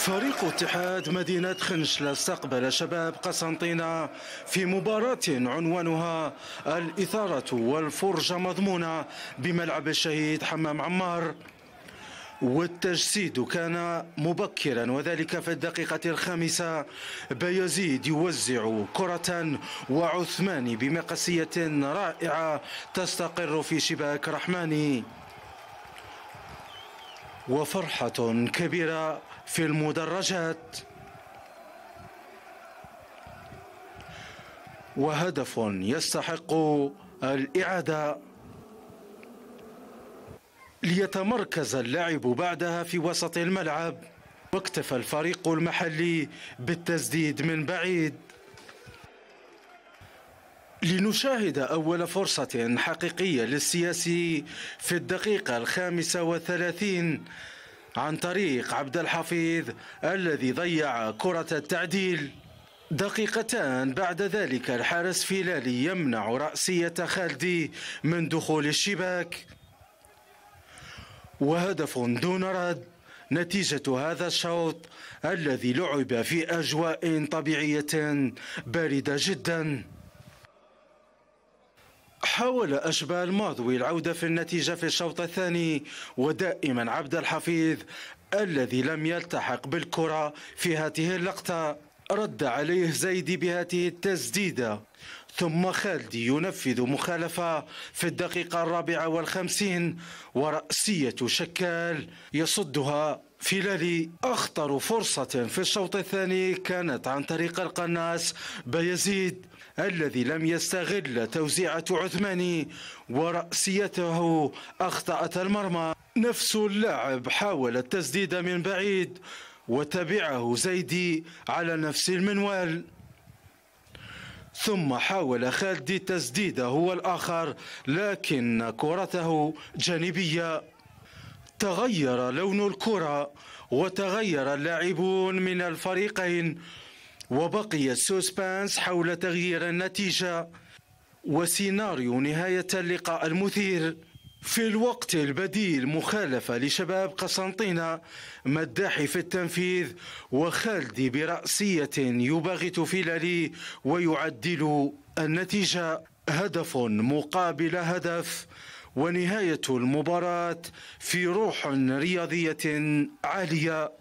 فريق اتحاد مدينة خنشلة استقبل شباب قسنطينة في مباراة عنوانها الإثارة والفرجة مضمونة بملعب الشهيد حمام عمار والتجسيد كان مبكرا وذلك في الدقيقة الخامسة بيزيد يوزع كرة وعثماني بمقاسية رائعة تستقر في شباك رحماني وفرحة كبيرة في المدرجات وهدف يستحق الإعادة ليتمركز اللاعب بعدها في وسط الملعب واكتفى الفريق المحلي بالتسديد من بعيد لنشاهد أول فرصة حقيقية للسياسي في الدقيقة الخامسة والثلاثين عن طريق عبد الحفيظ الذي ضيع كرة التعديل دقيقتان بعد ذلك الحارس فيلالي يمنع رأسية خالدي من دخول الشباك وهدف دون رد نتيجة هذا الشوط الذي لعب في أجواء طبيعية باردة جداً حاول أشبال الماضوي العودة في النتيجة في الشوط الثاني ودائما عبد الحفيظ الذي لم يلتحق بالكرة في هذه اللقطة رد عليه زيدي بهذه التسديدة ثم خالدي ينفذ مخالفة في الدقيقة الرابعة والخمسين ورأسية شكال يصدها لالي أخطر فرصة في الشوط الثاني كانت عن طريق القناص بيزيد الذي لم يستغل توزيعة عثماني ورأسيته أخطأت المرمى نفس اللاعب حاول التسديد من بعيد وتبعه زيدي على نفس المنوال ثم حاول خالدي تسديده هو الآخر لكن كرته جانبية تغير لون الكرة وتغير اللاعبون من الفريقين وبقي السوسبانس حول تغيير النتيجة وسيناريو نهاية اللقاء المثير في الوقت البديل مخالفة لشباب قسنطينة مداحي في التنفيذ وخالدي برأسية يباغت لالي ويعدل النتيجة هدف مقابل هدف ونهاية المباراة في روح رياضية عالية